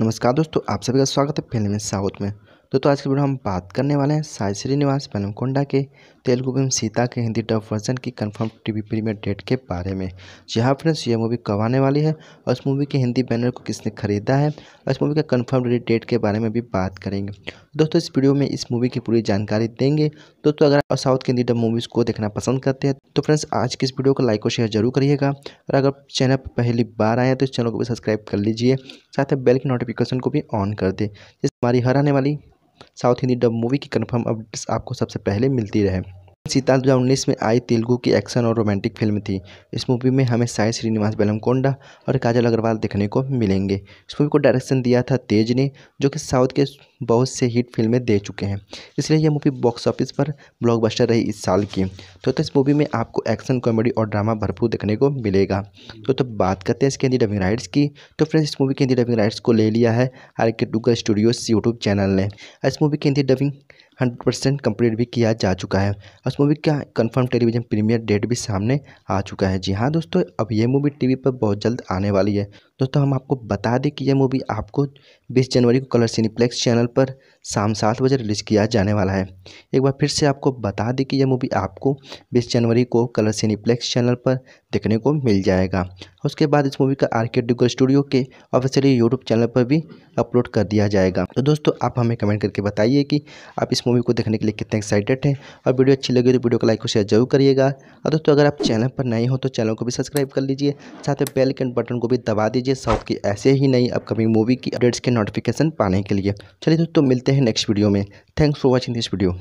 नमस्कार दोस्तों आप सभी का स्वागत है फिल्म साउथ में तो तो आज के वीडियो हम बात करने वाले हैं साई श्रीनिवास पेलमकोंडा के तेलुगु फिल्म सीता के हिंदी डब वर्जन की कंफर्म टीवी प्रीमियर डेट के बारे में जी हाँ फ्रेंड्स ये मूवी कब आने वाली है और इस मूवी के हिंदी बैनर को किसने खरीदा है और इस मूवी का कंफर्म रिलीज डेट के बारे में भी बात करेंगे दोस्तों इस वीडियो में इस मूवी की पूरी जानकारी देंगे दोस्तों अगर आप साउथ की हिंदी डब मूवीज़ को देखना पसंद करते हैं तो फ्रेंड्स आज की इस वीडियो को लाइक और शेयर जरूर करिएगा और अगर चैनल पर पहली बार आए तो इस चैनल को भी सब्सक्राइब कर लीजिए साथ ही बेल की नोटिफिकेशन को भी ऑन कर दें जिससे हमारी हर आने वाली साउथ हिंदी डब मूवी की कन्फर्म अपडेट्स आपको सबसे पहले मिलती रहे सीता दो में आई तेलुगु की एक्शन और रोमांटिक फिल्म थी इस मूवी में हमें साई श्रीनिवास बेलमकोंडा और काजल अग्रवाल देखने को मिलेंगे इस मूवी को डायरेक्शन दिया था तेज ने जो कि साउथ के बहुत से हिट फिल्में दे चुके हैं इसलिए यह मूवी बॉक्स ऑफिस पर ब्लॉकबस्टर रही इस साल की तो, तो इस मूवी में आपको एक्शन कॉमेडी और ड्रामा भरपूर देखने को मिलेगा तो तो बात करते हैं इसके हिंदी डबिंग राइट्स की तो फ्रेंड्स इस मूवी के हिंदी डबिंग राइट्स को ले लिया है आर के टूकर स्टूडियोज यूट्यूब चैनल ने इस मूवी के Hindi dubbing hundred percent complete भी किया जा चुका है और मूवी का कंफर्म टेलीविजन प्रीमियर डेट भी सामने आ चुका है जी हाँ दोस्तों अब ये मूवी टीवी पर बहुत जल्द आने वाली है दोस्तों हम आपको बता दें कि यह मूवी आपको 20 जनवरी को कलर सिनीप्लेक्स चैनल पर शाम सात बजे रिलीज़ किया जाने वाला है एक बार फिर से आपको बता दें कि यह मूवी आपको 20 जनवरी को कलर सिनीप्लेक्स चैनल पर देखने को मिल जाएगा उसके बाद इस मूवी का आर के डिगो स्टूडियो के ऑफिशियली यूट्यूब चैनल पर भी अपलोड कर दिया जाएगा तो दोस्तों आप हमें कमेंट करके बताइए कि आप इस मूवी को देखने के लिए कितने एक्साइटेड हैं और वीडियो अच्छी लगी तो वीडियो को लाइक और शेयर जरूर करिएगा और दोस्तों अगर आप चैनल पर नए हो तो चैनल को भी सब्सक्राइब कर लीजिए साथ में बेल के बटन को भी दबा दीजिए लीजिए साउथ की ऐसे ही नई अपकमिंग मूवी की अपडेट्स के नोटिफिकेशन पाने के लिए चलिए दोस्तों मिलते हैं नेक्स्ट वीडियो में thanks for watching this video